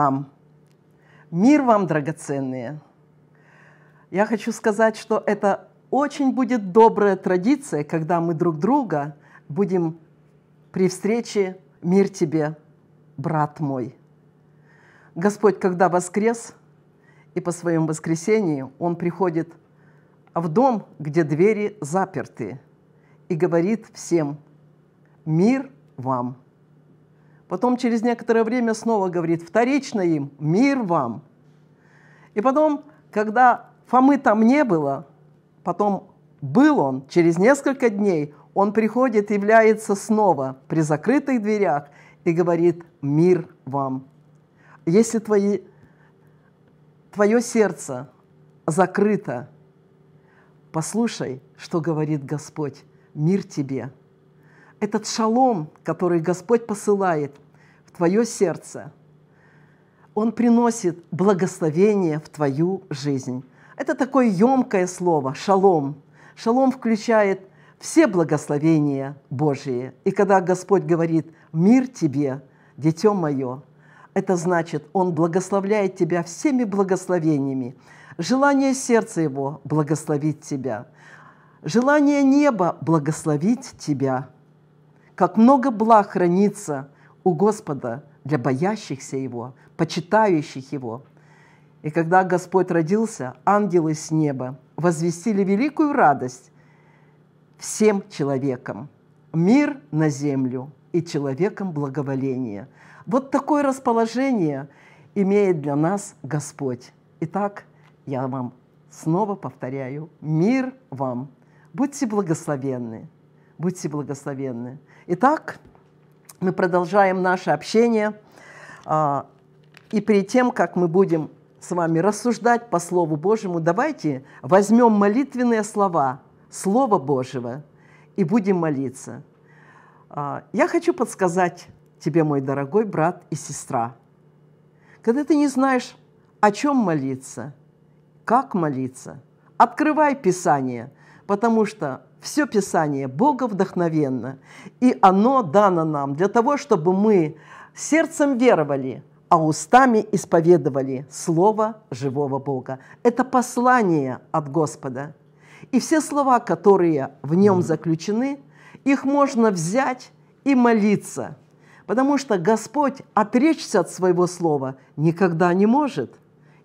вам. Мир вам, драгоценные. Я хочу сказать, что это очень будет добрая традиция, когда мы друг друга будем при встрече «Мир тебе, брат мой». Господь, когда воскрес, и по своему воскресению Он приходит в дом, где двери заперты, и говорит всем «Мир вам». Потом через некоторое время снова говорит, вторично им, мир вам. И потом, когда Фомы там не было, потом был он, через несколько дней он приходит, является снова при закрытых дверях и говорит «Мир вам». Если твои, твое сердце закрыто, послушай, что говорит Господь, «Мир тебе» этот шалом, который Господь посылает в твое сердце, он приносит благословение в твою жизнь. Это такое емкое слово – шалом. Шалом включает все благословения Божьи. И когда Господь говорит «мир тебе, дитем мое», это значит, Он благословляет тебя всеми благословениями. Желание сердца Его благословить тебя. Желание неба благословить тебя – как много благ хранится у Господа для боящихся Его, почитающих Его. И когда Господь родился, ангелы с неба возвестили великую радость всем человекам. Мир на землю и человекам благоволение. Вот такое расположение имеет для нас Господь. Итак, я вам снова повторяю, мир вам. Будьте благословенны, будьте благословенны. Итак, мы продолжаем наше общение. А, и перед тем, как мы будем с вами рассуждать по Слову Божьему, давайте возьмем молитвенные слова Слова Божьего и будем молиться. А, я хочу подсказать тебе, мой дорогой брат и сестра, когда ты не знаешь, о чем молиться, как молиться, открывай Писание – потому что все Писание Бога вдохновенно, и оно дано нам для того, чтобы мы сердцем веровали, а устами исповедовали Слово живого Бога. Это послание от Господа. И все слова, которые в нем заключены, их можно взять и молиться, потому что Господь отречься от своего слова никогда не может.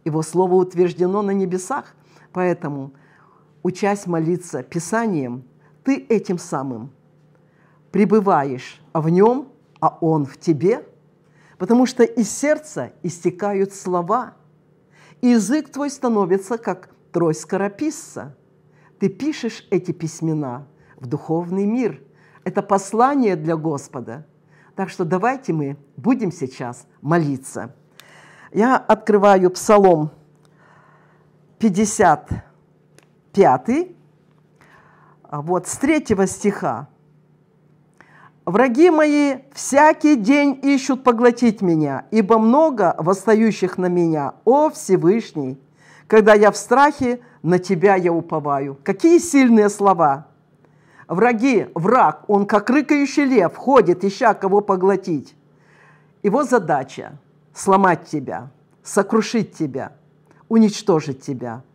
Его слово утверждено на небесах, поэтому – учась молиться Писанием, ты этим самым пребываешь в нем, а он в тебе, потому что из сердца истекают слова, и язык твой становится как трой скорописца. Ты пишешь эти письмена в духовный мир. Это послание для Господа. Так что давайте мы будем сейчас молиться. Я открываю Псалом 50, 5, а, вот с 3 стиха. «Враги мои всякий день ищут поглотить меня, ибо много восстающих на меня, о Всевышний, когда я в страхе, на тебя я уповаю». Какие сильные слова! Враги, враг, он как рыкающий лев, ходит, ища кого поглотить. Его задача – сломать тебя, сокрушить тебя, уничтожить тебя –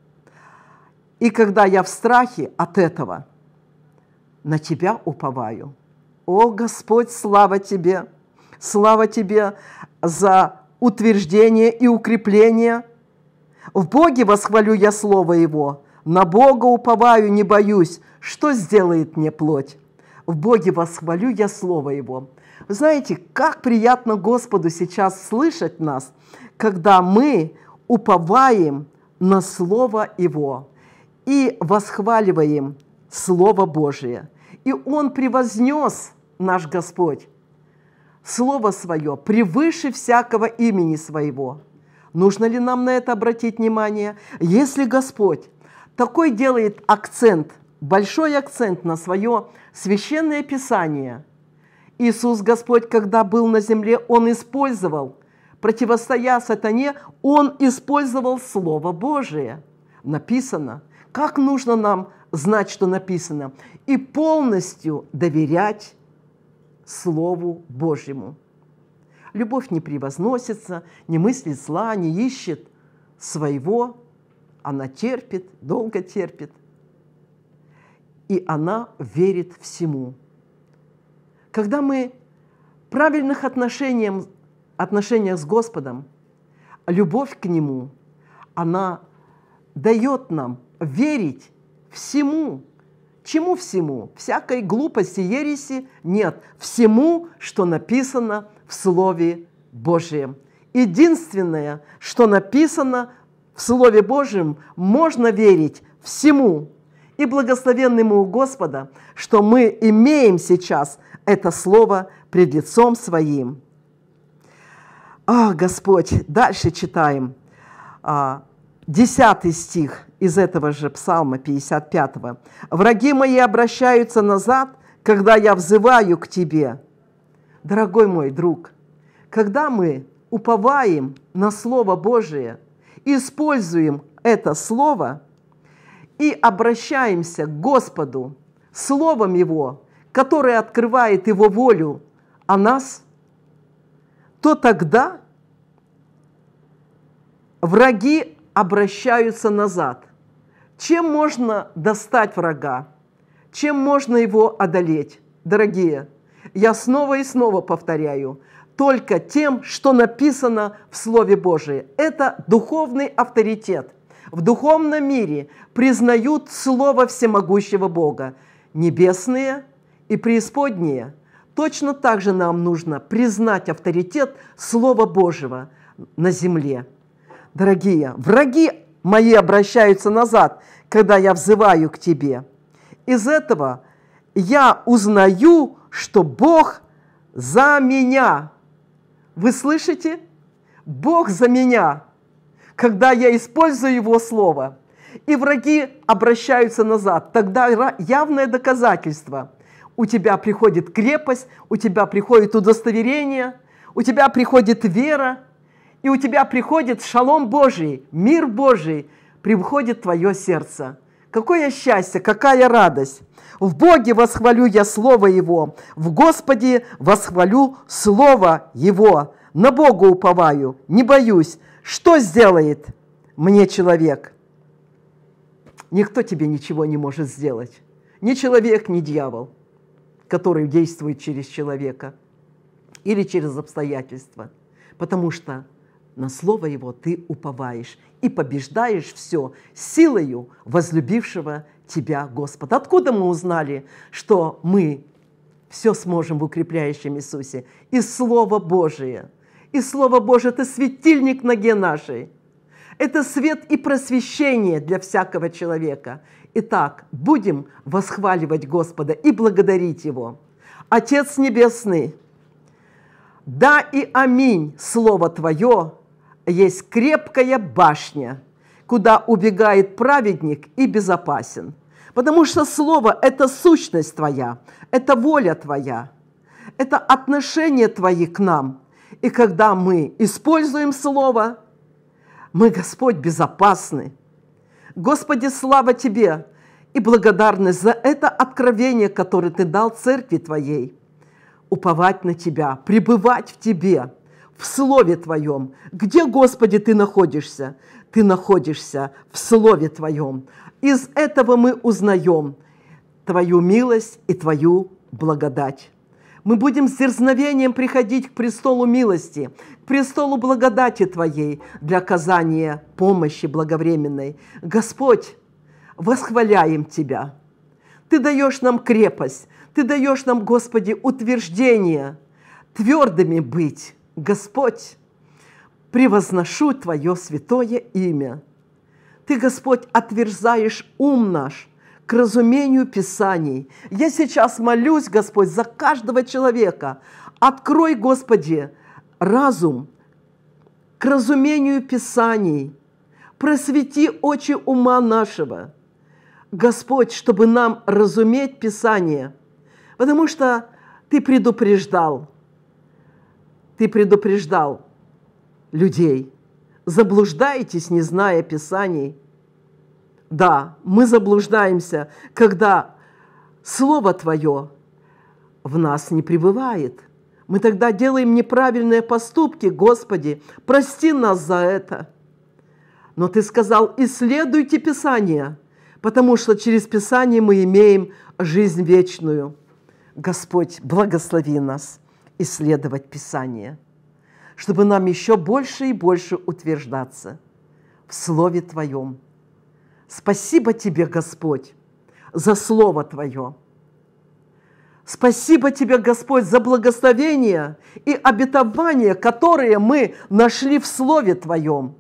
и когда я в страхе от этого, на Тебя уповаю. О, Господь, слава Тебе! Слава Тебе за утверждение и укрепление. В Боге восхвалю я Слово Его. На Бога уповаю, не боюсь. Что сделает мне плоть? В Боге восхвалю я Слово Его. Вы знаете, как приятно Господу сейчас слышать нас, когда мы уповаем на Слово Его и восхваливаем Слово Божие. И Он превознес наш Господь Слово Свое превыше всякого имени Своего. Нужно ли нам на это обратить внимание? Если Господь такой делает акцент, большой акцент на свое священное писание, Иисус Господь, когда был на земле, Он использовал, противостоя сатане, Он использовал Слово Божие. Написано – как нужно нам знать, что написано, и полностью доверять Слову Божьему. Любовь не превозносится, не мыслит зла, не ищет своего, она терпит, долго терпит, и она верит всему. Когда мы в правильных отношениях, отношениях с Господом, любовь к Нему, она дает нам верить всему. Чему всему? Всякой глупости, ереси нет. Всему, что написано в Слове Божьем. Единственное, что написано в Слове Божьем, можно верить всему. И благословенному у Господа, что мы имеем сейчас это Слово пред лицом Своим. А, Господь, дальше читаем. А, десятый стих – из этого же псалма 55. -го. «Враги мои обращаются назад, когда я взываю к тебе». Дорогой мой друг, когда мы уповаем на Слово Божие, используем это Слово и обращаемся к Господу Словом Его, которое открывает Его волю о нас, то тогда враги обращаются назад. Чем можно достать врага? Чем можно его одолеть? Дорогие, я снова и снова повторяю, только тем, что написано в Слове Божьем. Это духовный авторитет. В духовном мире признают Слово Всемогущего Бога. Небесные и преисподние. Точно так же нам нужно признать авторитет Слова Божьего на земле. Дорогие, враги мои обращаются назад, когда я взываю к тебе. Из этого я узнаю, что Бог за меня. Вы слышите? Бог за меня, когда я использую Его Слово. И враги обращаются назад. Тогда явное доказательство. У тебя приходит крепость, у тебя приходит удостоверение, у тебя приходит вера – и у тебя приходит шалом Божий, мир Божий, приходит в твое сердце. Какое счастье, какая радость! В Боге восхвалю я Слово Его, в Господе восхвалю Слово Его. На Бога уповаю, не боюсь. Что сделает мне человек? Никто тебе ничего не может сделать. Ни человек, ни дьявол, который действует через человека или через обстоятельства. Потому что на Слово Его ты уповаешь и побеждаешь все силою возлюбившего Тебя Господа. Откуда мы узнали, что мы все сможем в укрепляющем Иисусе? И Слово Божие. И Слово Божие – это светильник ноге нашей. Это свет и просвещение для всякого человека. Итак, будем восхваливать Господа и благодарить Его. Отец Небесный, да и аминь, Слово Твое, есть крепкая башня, куда убегает праведник и безопасен. Потому что Слово – это сущность Твоя, это воля Твоя, это отношение Твои к нам. И когда мы используем Слово, мы, Господь, безопасны. Господи, слава Тебе и благодарность за это откровение, которое Ты дал Церкви Твоей. Уповать на Тебя, пребывать в Тебе – в Слове Твоем. Где, Господи, Ты находишься? Ты находишься в Слове Твоем. Из этого мы узнаем Твою милость и Твою благодать. Мы будем с дерзновением приходить к престолу милости, к престолу благодати Твоей для оказания помощи благовременной. Господь, восхваляем Тебя. Ты даешь нам крепость, Ты даешь нам, Господи, утверждение твердыми быть, Господь, превозношу Твое святое имя. Ты, Господь, отверзаешь ум наш к разумению Писаний. Я сейчас молюсь, Господь, за каждого человека. Открой, Господи, разум к разумению Писаний. Просвети очи ума нашего, Господь, чтобы нам разуметь Писание. Потому что Ты предупреждал, ты предупреждал людей, заблуждаетесь, не зная Писаний. Да, мы заблуждаемся, когда Слово Твое в нас не пребывает. Мы тогда делаем неправильные поступки, Господи, прости нас за это. Но Ты сказал, исследуйте Писание, потому что через Писание мы имеем жизнь вечную. Господь, благослови нас исследовать Писание, чтобы нам еще больше и больше утверждаться в Слове Твоем. Спасибо Тебе, Господь, за Слово Твое. Спасибо Тебе, Господь, за благословение и обетование, которые мы нашли в Слове Твоем.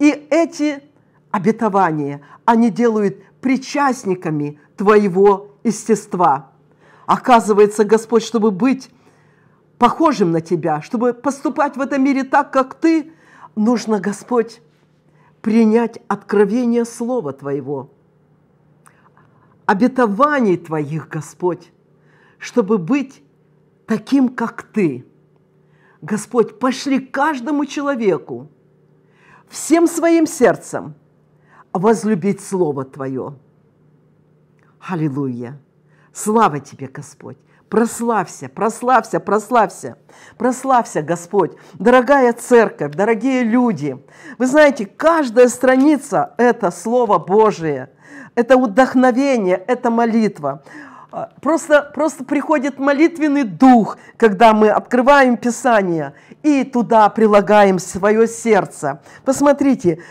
И эти обетования, они делают причастниками Твоего естества. Оказывается, Господь, чтобы быть похожим на Тебя, чтобы поступать в этом мире так, как Ты, нужно, Господь, принять откровение Слова Твоего, обетований Твоих, Господь, чтобы быть таким, как Ты. Господь, пошли каждому человеку всем своим сердцем возлюбить Слово Твое. Аллилуйя! Слава Тебе, Господь! Прославься, прославься, прославься, прославься, Господь, дорогая церковь, дорогие люди. Вы знаете, каждая страница – это Слово Божие, это вдохновение, это молитва. А, просто, просто приходит молитвенный дух, когда мы открываем Писание и туда прилагаем свое сердце. Посмотрите,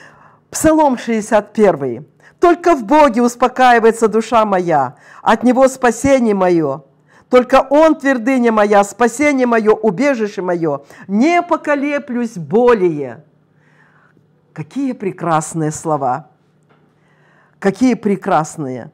Псалом 61. «Только в Боге успокаивается душа моя, от Него спасение мое». Только Он твердыня моя, спасение мое, убежище мое. Не поколеплюсь более. Какие прекрасные слова. Какие прекрасные.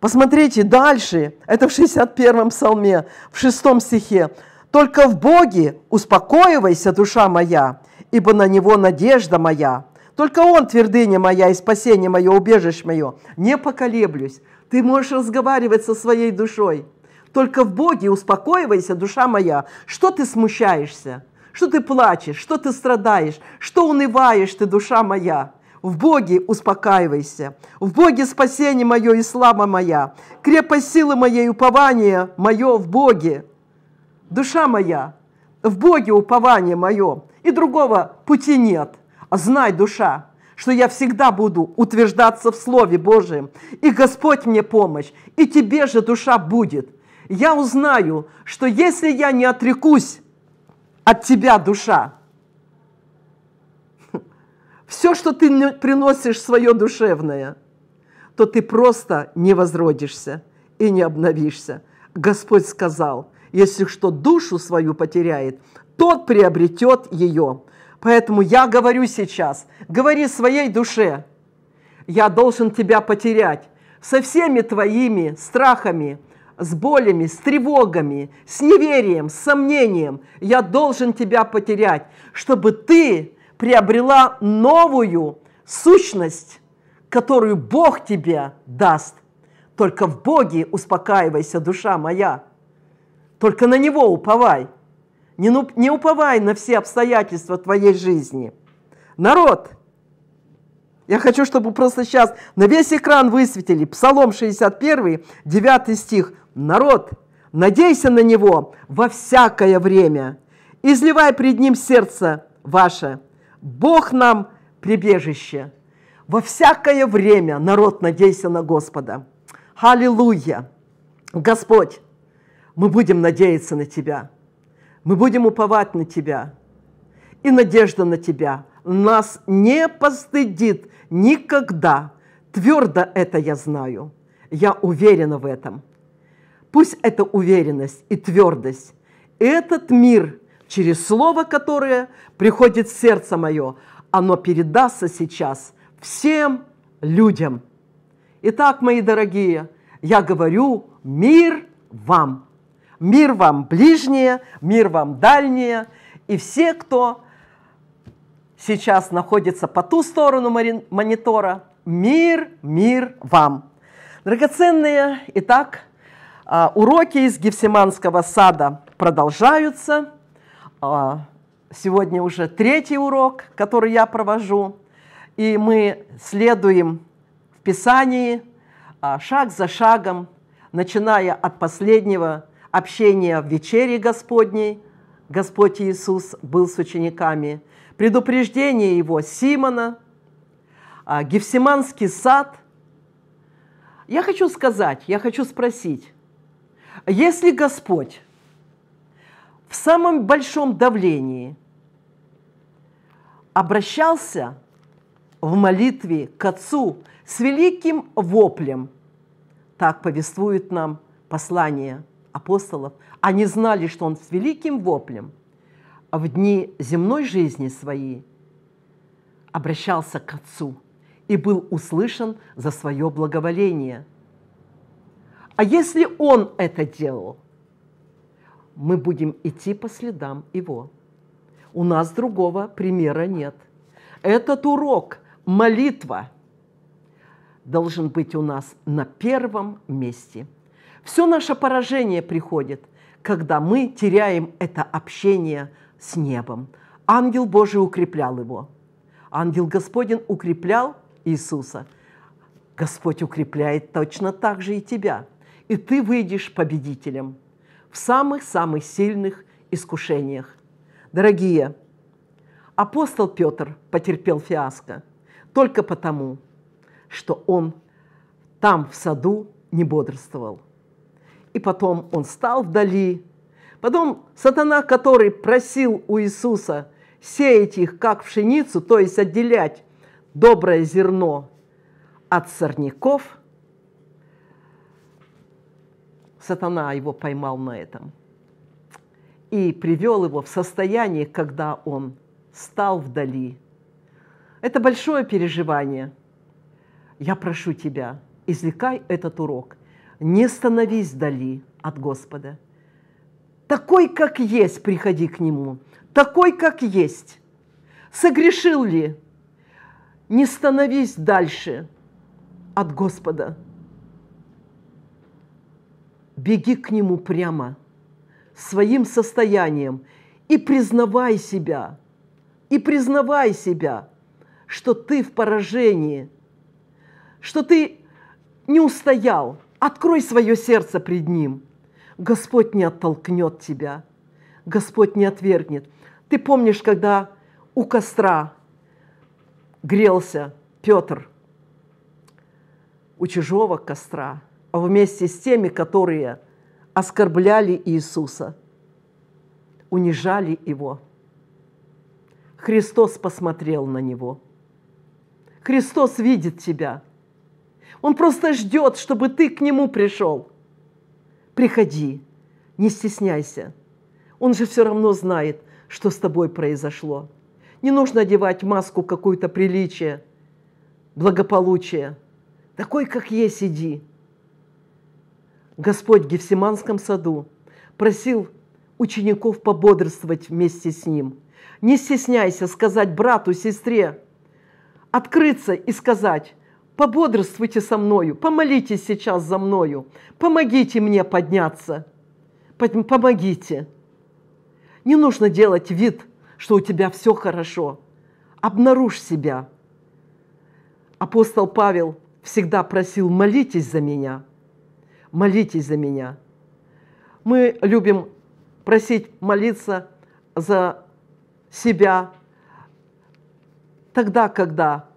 Посмотрите дальше, это в 61-м псалме, в 6 стихе. «Только в Боге успокоивайся, душа моя, ибо на Него надежда моя. Только Он твердыня моя и спасение мое, убежище мое. Не поколеблюсь». Ты можешь разговаривать со своей душой – только в Боге успокоивайся, душа моя. Что ты смущаешься? Что ты плачешь? Что ты страдаешь? Что унываешь ты, душа моя? В Боге успокаивайся. В Боге спасение мое и слава моя. Крепость силы моей, упование мое в Боге. Душа моя, в Боге упование мое. И другого пути нет. А знай, душа, что я всегда буду утверждаться в Слове Божьем. И Господь мне помощь, и тебе же душа будет – я узнаю, что если я не отрекусь от тебя, душа, все, что ты приносишь свое душевное, то ты просто не возродишься и не обновишься. Господь сказал, если что душу свою потеряет, тот приобретет ее. Поэтому я говорю сейчас, говори своей душе, я должен тебя потерять со всеми твоими страхами, с болями, с тревогами, с неверием, с сомнением. Я должен тебя потерять, чтобы ты приобрела новую сущность, которую Бог тебе даст. Только в Боге успокаивайся, душа моя. Только на Него уповай. Не, не уповай на все обстоятельства твоей жизни. Народ, я хочу, чтобы просто сейчас на весь экран высветили. Псалом 61, 9 стих народ, надейся на него во всякое время, изливай пред ним сердце ваше. Бог нам прибежище. Во всякое время, народ, надейся на Господа. Аллилуйя! Господь, мы будем надеяться на Тебя. Мы будем уповать на Тебя. И надежда на Тебя нас не постыдит никогда. Твердо это я знаю. Я уверена в этом. Пусть это уверенность и твердость, этот мир, через слово которое приходит в сердце мое, оно передастся сейчас всем людям. Итак, мои дорогие, я говорю мир вам. Мир вам ближние, мир вам дальние. И все, кто сейчас находится по ту сторону монитора, мир, мир вам. Драгоценные, итак, а, уроки из Гефсиманского сада продолжаются. А, сегодня уже третий урок, который я провожу. И мы следуем в Писании а, шаг за шагом, начиная от последнего общения в вечере Господней. Господь Иисус был с учениками. Предупреждение его Симона, Гефсиманский сад. Я хочу сказать, я хочу спросить, если Господь в самом большом давлении обращался в молитве к Отцу с великим воплем, так повествует нам послание апостолов, они знали, что он с великим воплем в дни земной жизни своей обращался к Отцу и был услышан за свое благоволение. А если он это делал, мы будем идти по следам его. У нас другого примера нет. Этот урок, молитва, должен быть у нас на первом месте. Все наше поражение приходит, когда мы теряем это общение с небом. Ангел Божий укреплял его. Ангел Господень укреплял Иисуса. Господь укрепляет точно так же и тебя и ты выйдешь победителем в самых-самых сильных искушениях. Дорогие, апостол Петр потерпел фиаско только потому, что он там, в саду, не бодрствовал. И потом он стал вдали. Потом сатана, который просил у Иисуса сеять их, как пшеницу, то есть отделять доброе зерно от сорняков – сатана его поймал на этом и привел его в состояние, когда он стал вдали. Это большое переживание. Я прошу тебя, извлекай этот урок. Не становись вдали от Господа. Такой, как есть, приходи к Нему. Такой, как есть. Согрешил ли? Не становись дальше от Господа беги к Нему прямо своим состоянием и признавай себя, и признавай себя, что ты в поражении, что ты не устоял. Открой свое сердце пред Ним. Господь не оттолкнет тебя, Господь не отвергнет. Ты помнишь, когда у костра грелся Петр, у чужого костра – вместе с теми, которые оскорбляли Иисуса, унижали Его. Христос посмотрел на него. Христос видит тебя. Он просто ждет, чтобы ты к Нему пришел. Приходи, не стесняйся. Он же все равно знает, что с тобой произошло. Не нужно одевать маску какую-то приличие, благополучие. Такой, как есть, иди. Господь в Гефсиманском саду просил учеников пободрствовать вместе с Ним. Не стесняйся сказать брату, сестре, открыться и сказать, пободрствуйте со мною, помолитесь сейчас за мною, помогите мне подняться, помогите. Не нужно делать вид, что у тебя все хорошо. Обнаружь себя. Апостол Павел всегда просил, молитесь за меня – молитесь за меня. Мы любим просить молиться за себя тогда, когда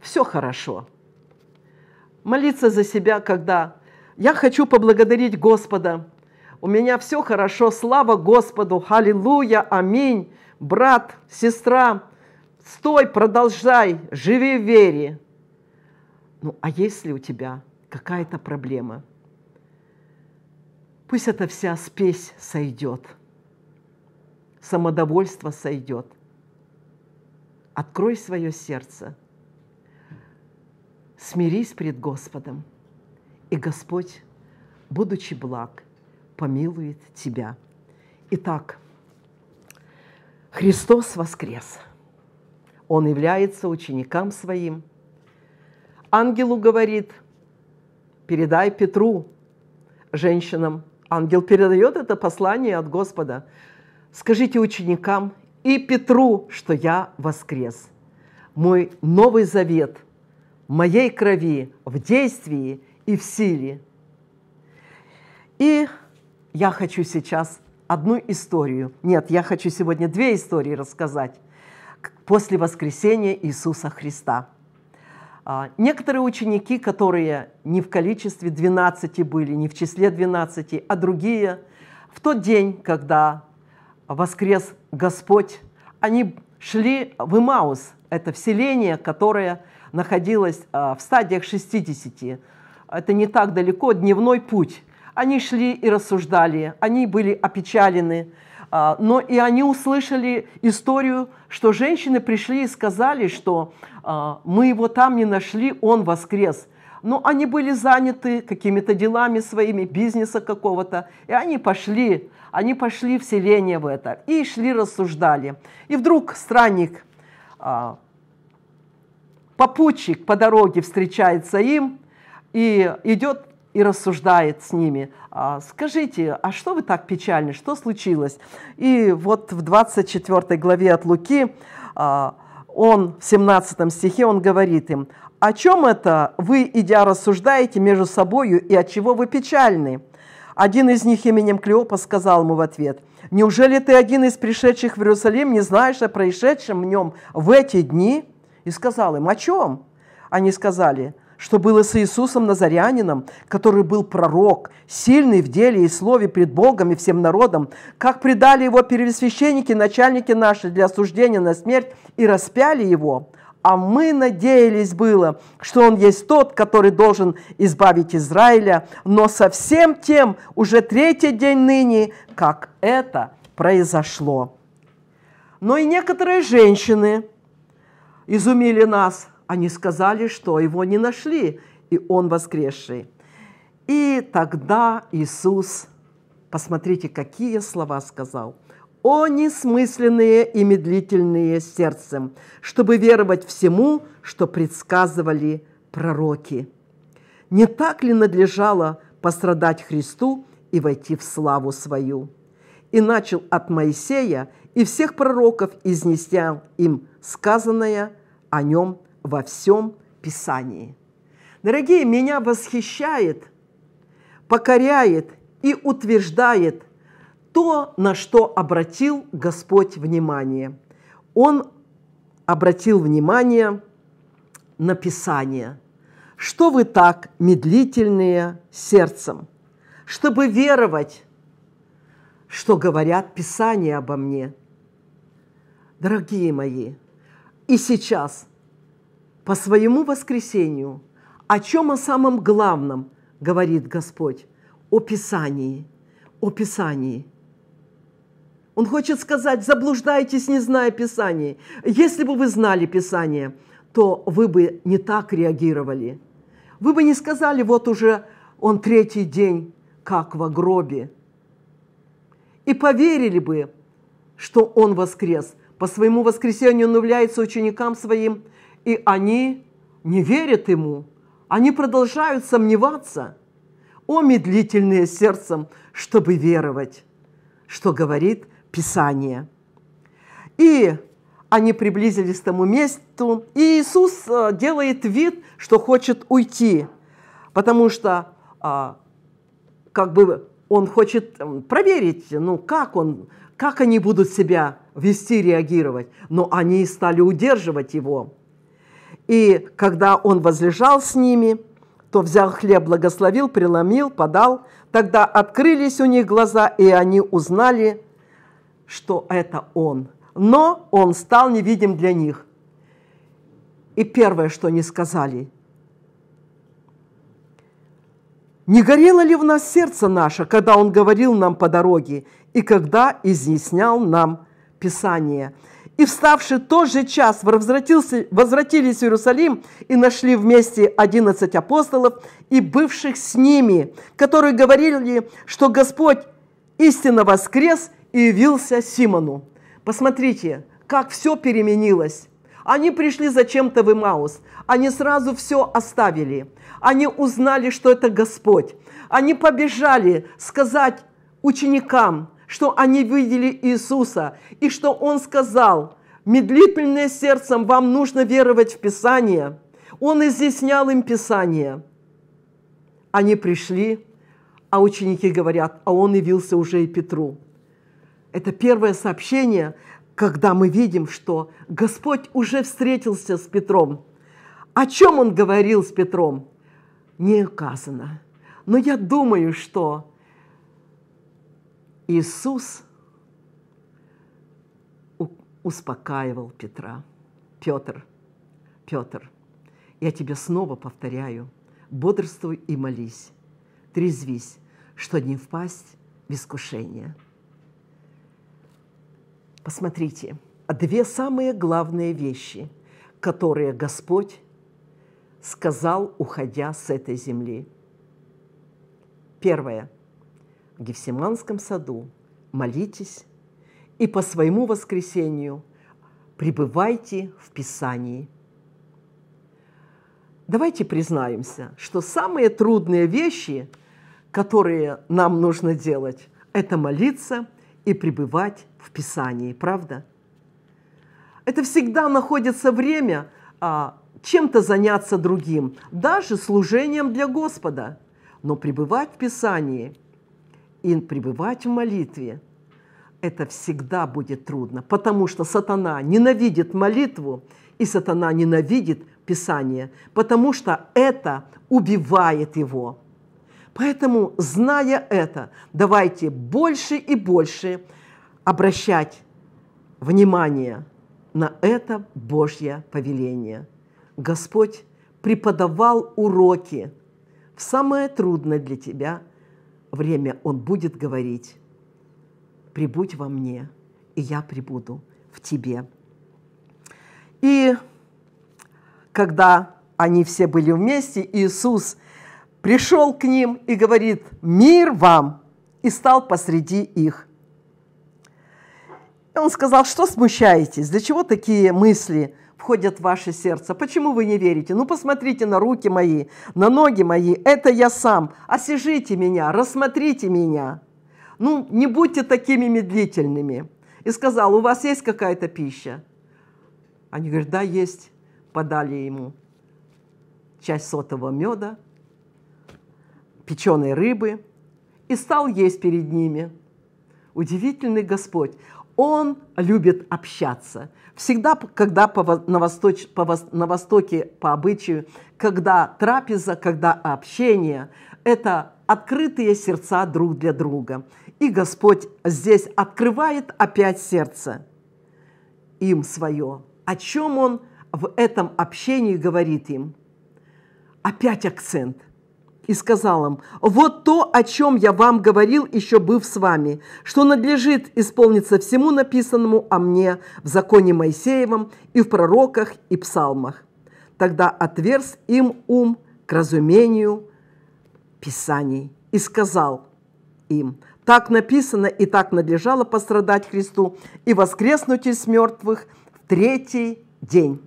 все хорошо. Молиться за себя, когда я хочу поблагодарить Господа. У меня все хорошо, слава Господу, Аллилуйя, аминь. Брат, сестра, стой, продолжай, живи в вере. Ну, а если у тебя какая-то проблема. Пусть эта вся спесь сойдет, самодовольство сойдет. Открой свое сердце, смирись пред Господом, и Господь, будучи благ, помилует тебя. Итак, Христос воскрес. Он является ученикам своим. Ангелу говорит – передай Петру, женщинам. Ангел передает это послание от Господа. Скажите ученикам и Петру, что я воскрес. Мой Новый Завет в моей крови, в действии и в силе. И я хочу сейчас одну историю. Нет, я хочу сегодня две истории рассказать после воскресения Иисуса Христа – а, некоторые ученики, которые не в количестве 12 были, не в числе 12, а другие, в тот день, когда воскрес Господь, они шли в Имаус, это вселение, которое находилось а, в стадиях 60. Это не так далеко, дневной путь. Они шли и рассуждали, они были опечалены, а, но и они услышали историю, что женщины пришли и сказали, что а, мы его там не нашли, он воскрес. Но они были заняты какими-то делами своими, бизнеса какого-то, и они пошли, они пошли в селение в это, и шли рассуждали. И вдруг странник, а, попутчик по дороге встречается им, и идет и рассуждает с ними. А, скажите, а что вы так печальны, что случилось? И вот в 24 главе от Луки, а, он в 17 стихе, он говорит им, «О чем это вы, идя, рассуждаете между собою, и от чего вы печальны?» Один из них именем Клеопа сказал ему в ответ, «Неужели ты один из пришедших в Иерусалим не знаешь о происшедшем в нем в эти дни?» И сказал им, «О чем?» Они сказали, что было с Иисусом Назарянином, который был пророк, сильный в деле и слове пред Богом и всем народом, как предали его первосвященники, начальники наши для осуждения на смерть и распяли его. А мы надеялись было, что он есть тот, который должен избавить Израиля, но совсем тем уже третий день ныне, как это произошло. Но и некоторые женщины изумили нас – они сказали, что его не нашли, и он воскресший. И тогда Иисус, посмотрите, какие слова сказал. «О несмысленные и медлительные сердцем, чтобы веровать всему, что предсказывали пророки». Не так ли надлежало пострадать Христу и войти в славу свою? И начал от Моисея и всех пророков, изнеся им сказанное о нем во всем Писании. Дорогие, меня восхищает, покоряет и утверждает то, на что обратил Господь внимание. Он обратил внимание на Писание. Что вы так медлительные сердцем, чтобы веровать, что говорят Писания обо мне? Дорогие мои, и сейчас – по своему воскресению, о чем о самом главном говорит Господь, о Писании, о Писании. Он хочет сказать, заблуждайтесь, не зная Писания. Если бы вы знали Писание, то вы бы не так реагировали. Вы бы не сказали, вот уже он третий день, как в гробе. И поверили бы, что он воскрес. По своему воскресению он является ученикам своим – и они не верят ему, они продолжают сомневаться. О, медлительные сердцем, чтобы веровать, что говорит Писание. И они приблизились к тому месту, и Иисус э, делает вид, что хочет уйти, потому что а, как бы он хочет проверить, ну как он, как они будут себя вести, реагировать. Но они стали удерживать его. И когда он возлежал с ними, то взял хлеб, благословил, преломил, подал. Тогда открылись у них глаза, и они узнали, что это он. Но он стал невидим для них. И первое, что они сказали, не горело ли в нас сердце наше, когда он говорил нам по дороге, и когда изъяснял нам Писание – и вставши тот же час возвратились в Иерусалим и нашли вместе одиннадцать апостолов и бывших с ними, которые говорили, что Господь истинно воскрес и явился Симону. Посмотрите, как все переменилось. Они пришли зачем-то в Имаус. Они сразу все оставили. Они узнали, что это Господь. Они побежали сказать ученикам, что они видели Иисуса и что Он сказал, медлительное сердцем вам нужно веровать в Писание. Он изъяснял им Писание. Они пришли, а ученики говорят, а он явился уже и Петру. Это первое сообщение, когда мы видим, что Господь уже встретился с Петром. О чем он говорил с Петром, не указано. Но я думаю, что Иисус успокаивал Петра. Петр, Петр, я тебе снова повторяю, бодрствуй и молись, трезвись, что не впасть в искушение. Посмотрите, две самые главные вещи, которые Господь сказал, уходя с этой земли. Первое – Гефсиманском саду, молитесь и по своему воскресению пребывайте в Писании. Давайте признаемся, что самые трудные вещи, которые нам нужно делать, это молиться и пребывать в Писании, правда? Это всегда находится время а, чем-то заняться другим, даже служением для Господа, но пребывать в Писании – и пребывать в молитве, это всегда будет трудно, потому что сатана ненавидит молитву, и сатана ненавидит Писание, потому что это убивает его. Поэтому, зная это, давайте больше и больше обращать внимание на это Божье повеление. Господь преподавал уроки в самое трудное для тебя – время Он будет говорить, «Прибудь во мне, и я прибуду в тебе». И когда они все были вместе, Иисус пришел к ним и говорит «Мир вам!» и стал посреди их. И он сказал, что смущаетесь, для чего такие мысли – входят в ваше сердце. Почему вы не верите? Ну, посмотрите на руки мои, на ноги мои. Это я сам. Осижите меня, рассмотрите меня. Ну, не будьте такими медлительными. И сказал, у вас есть какая-то пища? Они говорят, да, есть. Подали ему часть сотого меда, печеной рыбы, и стал есть перед ними. Удивительный Господь. Он любит общаться. Всегда, когда по, на, восточ, по, на Востоке по обычаю, когда трапеза, когда общение, это открытые сердца друг для друга. И Господь здесь открывает опять сердце им свое. О чем Он в этом общении говорит им? Опять акцент – и сказал им, «Вот то, о чем я вам говорил, еще быв с вами, что надлежит исполниться всему написанному о мне в законе Моисеевом и в пророках и псалмах». Тогда отверз им ум к разумению Писаний и сказал им, «Так написано и так надлежало пострадать Христу и воскреснуть из мертвых в третий день».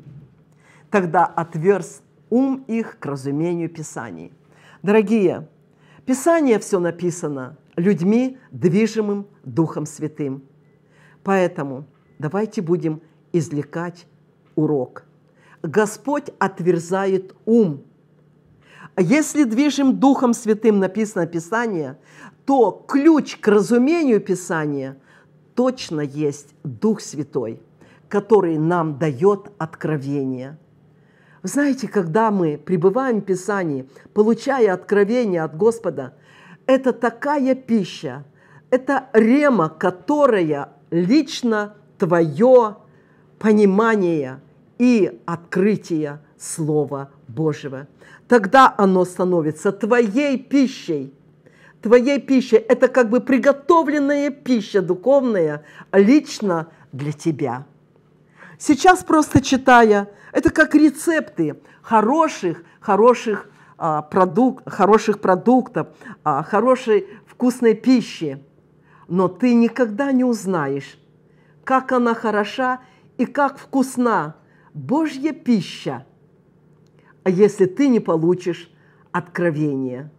Тогда отверз ум их к разумению Писаний. Дорогие, Писание все написано людьми, движимым Духом Святым. Поэтому давайте будем извлекать урок. Господь отверзает ум. Если движим Духом Святым написано Писание, то ключ к разумению Писания точно есть Дух Святой, который нам дает откровение – вы знаете, когда мы пребываем в Писании, получая откровение от Господа, это такая пища, это рема, которая лично твое понимание и открытие Слова Божьего. Тогда оно становится твоей пищей. Твоей пищей – это как бы приготовленная пища духовная лично для тебя. Сейчас просто читая, это как рецепты хороших, хороших, а, продук, хороших продуктов, а, хорошей вкусной пищи. Но ты никогда не узнаешь, как она хороша и как вкусна Божья пища, а если ты не получишь откровения.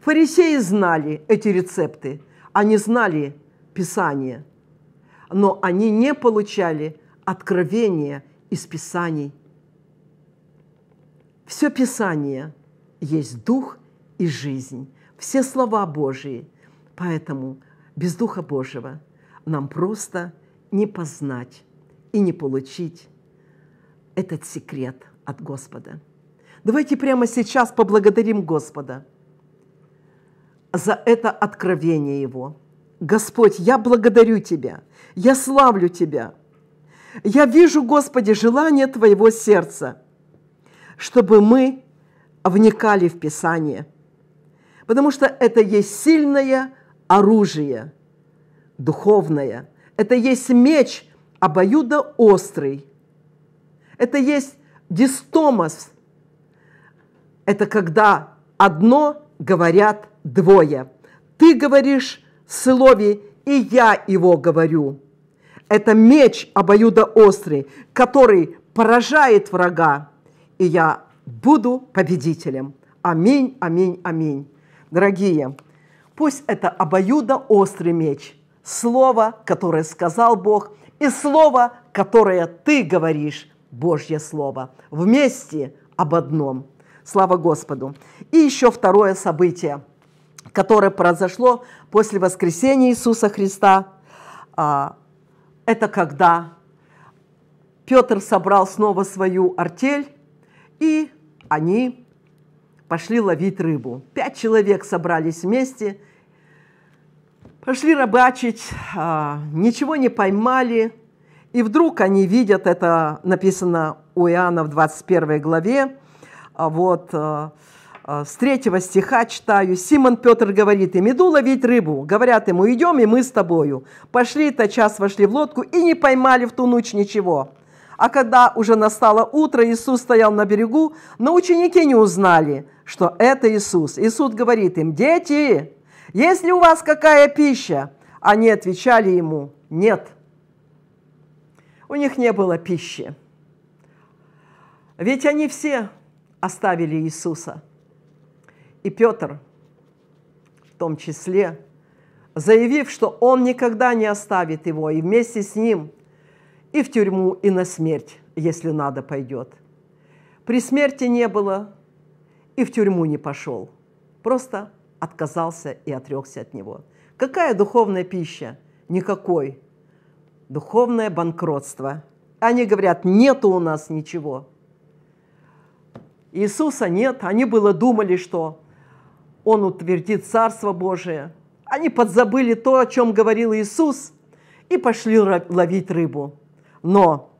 Фарисеи знали эти рецепты, они знали Писание, но они не получали откровение из Писаний. Все Писание есть дух и жизнь, все слова Божии. Поэтому без Духа Божьего нам просто не познать и не получить этот секрет от Господа. Давайте прямо сейчас поблагодарим Господа за это откровение Его. Господь, я благодарю Тебя, я славлю Тебя, я вижу, Господи, желание Твоего сердца, чтобы мы вникали в Писание, потому что это есть сильное оружие духовное, это есть меч обоюдо острый, это есть дистомос, это когда одно говорят двое. Ты говоришь слове, и я его говорю. Это меч обоюдоострый, который поражает врага. И я буду победителем. Аминь, аминь, аминь. Дорогие, пусть это обоюдоострый меч, слово, которое сказал Бог, и слово, которое ты говоришь, Божье слово, вместе об одном. Слава Господу. И еще второе событие, которое произошло после воскресения Иисуса Христа. А, это когда Петр собрал снова свою артель, и они пошли ловить рыбу. Пять человек собрались вместе, пошли рыбачить, а, ничего не поймали. И вдруг они видят, это написано у Иоанна в 21 главе, а, вот, а, а, с третьего стиха читаю. Симон Петр говорит "И иду ловить рыбу. Говорят ему, идем и мы с тобою. Пошли, то час вошли в лодку и не поймали в ту ночь ничего. А когда уже настало утро, Иисус стоял на берегу, но ученики не узнали, что это Иисус. Иисус говорит им, дети, есть ли у вас какая пища? Они отвечали ему, нет. У них не было пищи. Ведь они все оставили Иисуса – и Петр в том числе, заявив, что он никогда не оставит его и вместе с ним и в тюрьму, и на смерть, если надо, пойдет. При смерти не было и в тюрьму не пошел. Просто отказался и отрекся от него. Какая духовная пища? Никакой. Духовное банкротство. Они говорят, нету у нас ничего. Иисуса нет. Они было думали, что он утвердит Царство Божие. Они подзабыли то, о чем говорил Иисус, и пошли ловить рыбу. Но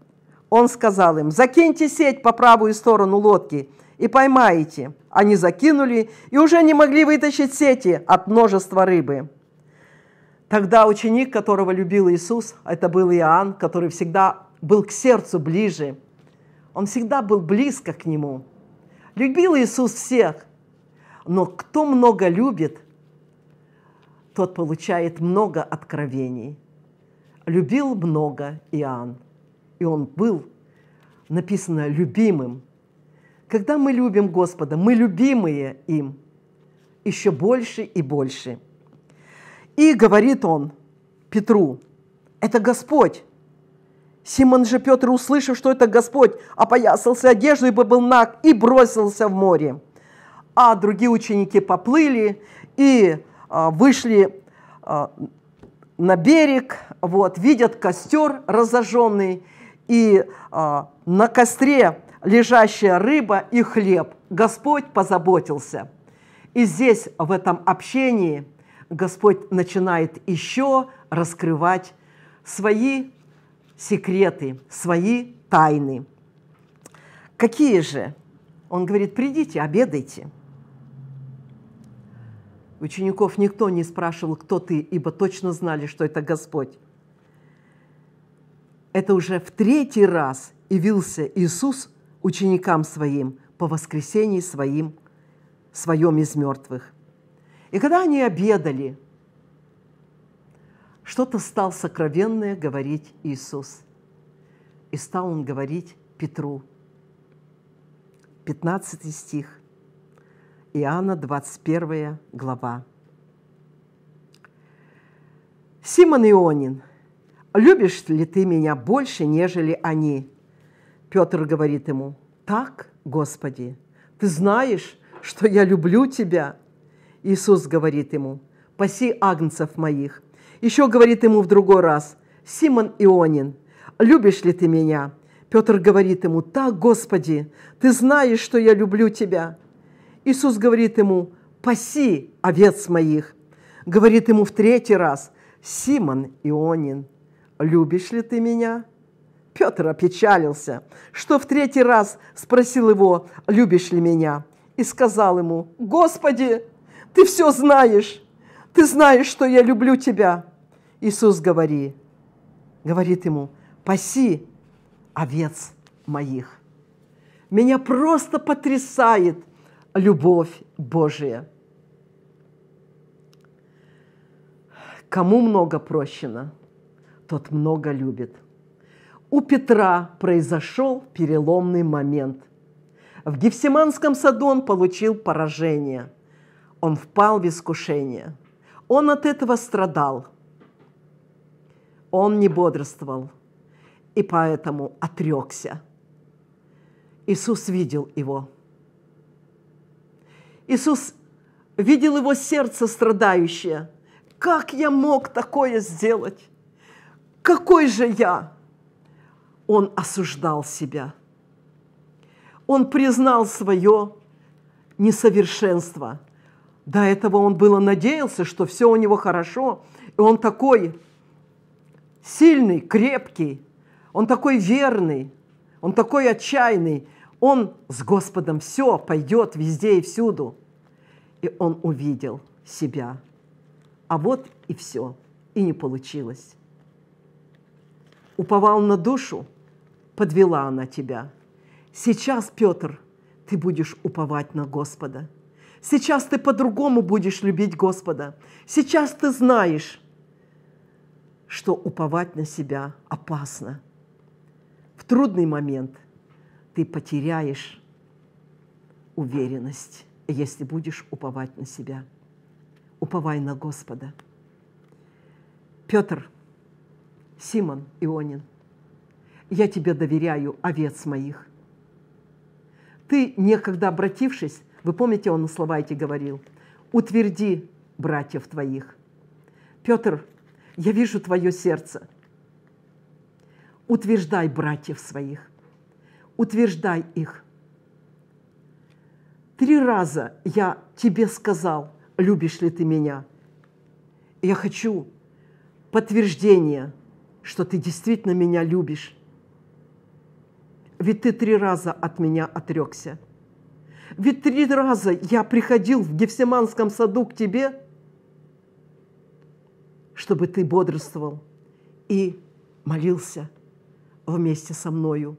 он сказал им, «Закиньте сеть по правую сторону лодки и поймаете». Они закинули и уже не могли вытащить сети от множества рыбы. Тогда ученик, которого любил Иисус, это был Иоанн, который всегда был к сердцу ближе. Он всегда был близко к нему. Любил Иисус всех, но кто много любит, тот получает много откровений. Любил много Иоанн, и он был, написано, любимым. Когда мы любим Господа, мы любимые им еще больше и больше. И говорит он Петру, это Господь. Симон же Петр, услышав, что это Господь, опоясался одежду, ибо был наг, и бросился в море а другие ученики поплыли и а, вышли а, на берег, вот, видят костер разожженный, и а, на костре лежащая рыба и хлеб. Господь позаботился. И здесь, в этом общении, Господь начинает еще раскрывать свои секреты, свои тайны. Какие же? Он говорит, придите, обедайте. Учеников никто не спрашивал, кто ты, ибо точно знали, что это Господь. Это уже в третий раз явился Иисус ученикам своим по воскресении своим, своем из мертвых. И когда они обедали, что-то стал сокровенное говорить Иисус. И стал он говорить Петру. 15 стих. Иоанна 21 глава. Симон Ионин, любишь ли ты меня больше, нежели они? Петр говорит ему, так, Господи, ты знаешь, что я люблю тебя. Иисус говорит ему, паси агнцев моих. Еще говорит ему в другой раз, Симон Ионин, любишь ли ты меня? Петр говорит ему, так, Господи, ты знаешь, что я люблю тебя. Иисус говорит ему, «Паси овец моих». Говорит ему в третий раз, «Симон Ионин, любишь ли ты меня?» Петр опечалился, что в третий раз спросил его, «Любишь ли меня?» И сказал ему, «Господи, ты все знаешь, ты знаешь, что я люблю тебя». Иисус говорит: говорит ему, «Паси овец моих». Меня просто потрясает любовь Божия. Кому много прощено, тот много любит. У Петра произошел переломный момент. В Гефсиманском саду он получил поражение. Он впал в искушение. Он от этого страдал. Он не бодрствовал и поэтому отрекся. Иисус видел его – Иисус видел его сердце страдающее. Как я мог такое сделать? Какой же я? Он осуждал себя. Он признал свое несовершенство. До этого он было надеялся, что все у него хорошо. И он такой сильный, крепкий, он такой верный, он такой отчаянный. Он с Господом все пойдет везде и всюду. И он увидел себя. А вот и все. И не получилось. Уповал на душу, подвела она тебя. Сейчас, Петр, ты будешь уповать на Господа. Сейчас ты по-другому будешь любить Господа. Сейчас ты знаешь, что уповать на себя опасно. В трудный момент – ты потеряешь уверенность, если будешь уповать на себя. Уповай на Господа. Петр, Симон Ионин, я тебе доверяю овец моих. Ты, некогда обратившись, вы помните, он на слова эти говорил, утверди братьев твоих. Петр, я вижу твое сердце. Утверждай братьев своих – утверждай их. Три раза я тебе сказал, любишь ли ты меня. Я хочу подтверждения, что ты действительно меня любишь. Ведь ты три раза от меня отрекся. Ведь три раза я приходил в Гефсиманском саду к тебе, чтобы ты бодрствовал и молился вместе со мною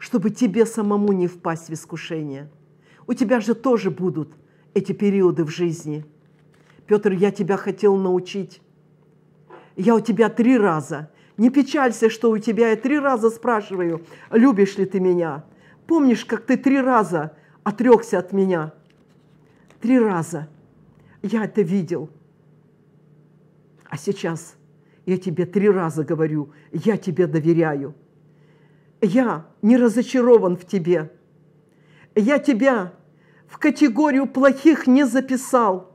чтобы тебе самому не впасть в искушение. У тебя же тоже будут эти периоды в жизни. Петр, я тебя хотел научить. Я у тебя три раза. Не печалься, что у тебя я три раза спрашиваю, любишь ли ты меня. Помнишь, как ты три раза отрекся от меня? Три раза. Я это видел. А сейчас я тебе три раза говорю, я тебе доверяю я не разочарован в тебе. Я тебя в категорию плохих не записал.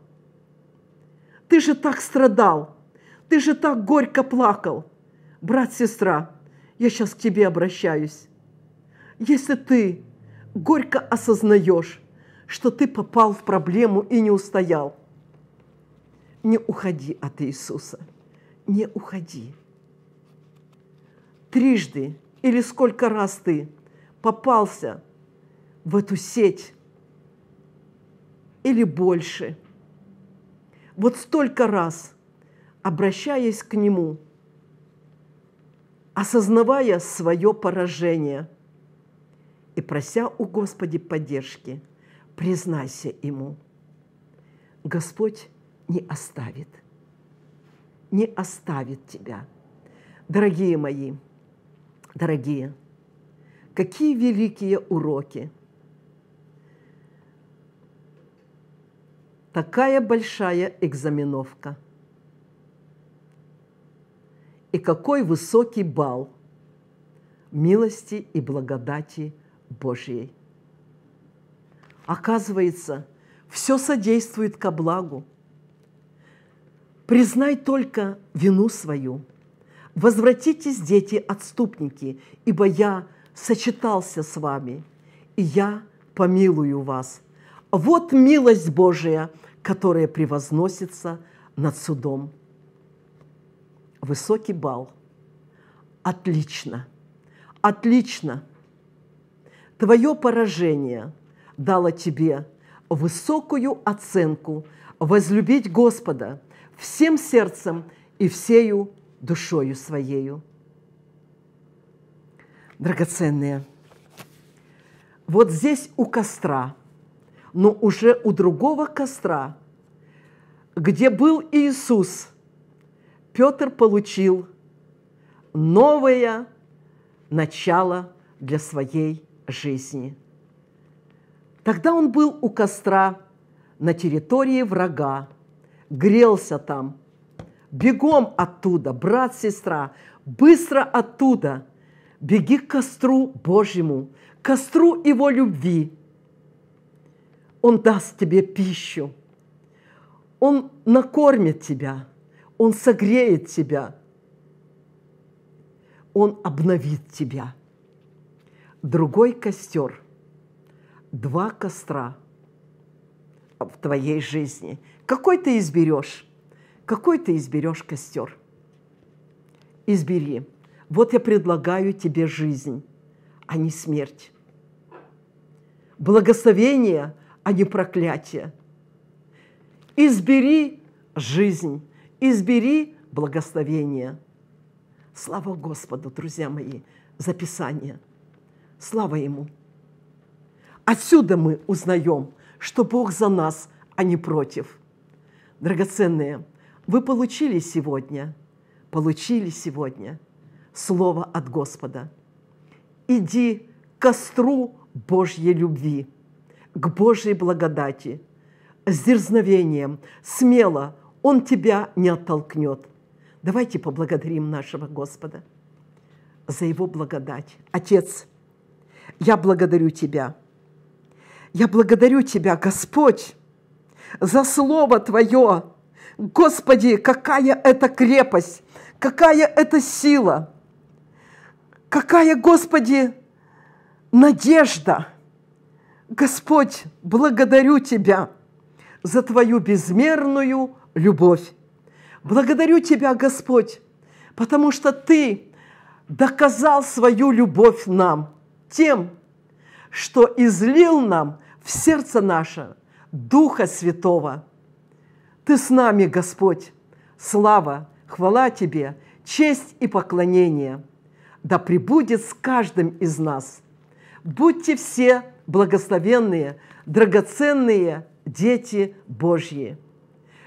Ты же так страдал, ты же так горько плакал. Брат, сестра, я сейчас к тебе обращаюсь. Если ты горько осознаешь, что ты попал в проблему и не устоял, не уходи от Иисуса, не уходи. Трижды или сколько раз ты попался в эту сеть или больше. Вот столько раз, обращаясь к Нему, осознавая свое поражение и прося у Господи поддержки, признайся Ему. Господь не оставит, не оставит тебя. Дорогие мои, дорогие, какие великие уроки! Такая большая экзаменовка. И какой высокий бал милости и благодати Божьей. Оказывается, все содействует ко благу. Признай только вину свою – Возвратитесь, дети, отступники, ибо я сочетался с вами, и я помилую вас. Вот милость Божия, которая превозносится над судом. Высокий бал. Отлично. Отлично. Твое поражение дало тебе высокую оценку возлюбить Господа всем сердцем и всею душою своею. Драгоценные, вот здесь у костра, но уже у другого костра, где был Иисус, Петр получил новое начало для своей жизни. Тогда он был у костра на территории врага, грелся там – бегом оттуда, брат, сестра, быстро оттуда. Беги к костру Божьему, к костру Его любви. Он даст тебе пищу. Он накормит тебя. Он согреет тебя. Он обновит тебя. Другой костер. Два костра в твоей жизни. Какой ты изберешь? Какой ты изберешь костер? Избери. Вот я предлагаю тебе жизнь, а не смерть. Благословение, а не проклятие. Избери жизнь, избери благословение. Слава Господу, друзья мои, за Писание. Слава Ему. Отсюда мы узнаем, что Бог за нас, а не против. Драгоценные – вы получили сегодня, получили сегодня слово от Господа. Иди к костру Божьей любви, к Божьей благодати, с дерзновением, смело, Он тебя не оттолкнет. Давайте поблагодарим нашего Господа за Его благодать. Отец, я благодарю Тебя. Я благодарю Тебя, Господь, за Слово Твое, Господи, какая это крепость, какая это сила, какая, Господи, надежда. Господь, благодарю Тебя за Твою безмерную любовь. Благодарю Тебя, Господь, потому что Ты доказал свою любовь нам тем, что излил нам в сердце наше Духа Святого – ты с нами, Господь! Слава, хвала Тебе, честь и поклонение! Да пребудет с каждым из нас! Будьте все благословенные, драгоценные дети Божьи!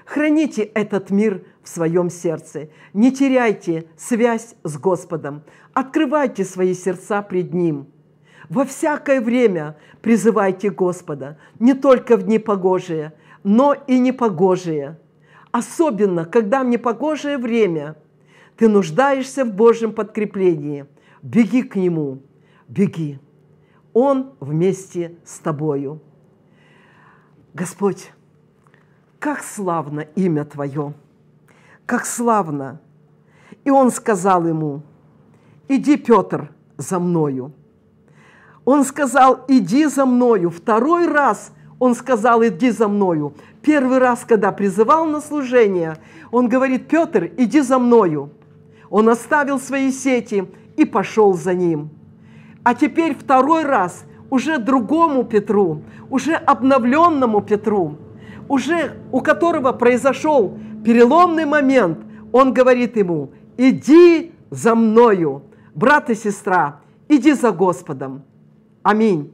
Храните этот мир в своем сердце. Не теряйте связь с Господом. Открывайте свои сердца пред Ним. Во всякое время призывайте Господа, не только в дни погожие – но и непогожие. Особенно, когда в непогожее время ты нуждаешься в Божьем подкреплении. Беги к Нему, беги. Он вместе с тобою. Господь, как славно имя Твое, как славно. И он сказал ему, иди, Петр, за мною. Он сказал, иди за мною. Второй раз – он сказал, иди за мною. Первый раз, когда призывал на служение, он говорит, Петр, иди за мною. Он оставил свои сети и пошел за ним. А теперь второй раз уже другому Петру, уже обновленному Петру, уже у которого произошел переломный момент, он говорит ему, иди за мною, брат и сестра, иди за Господом. Аминь.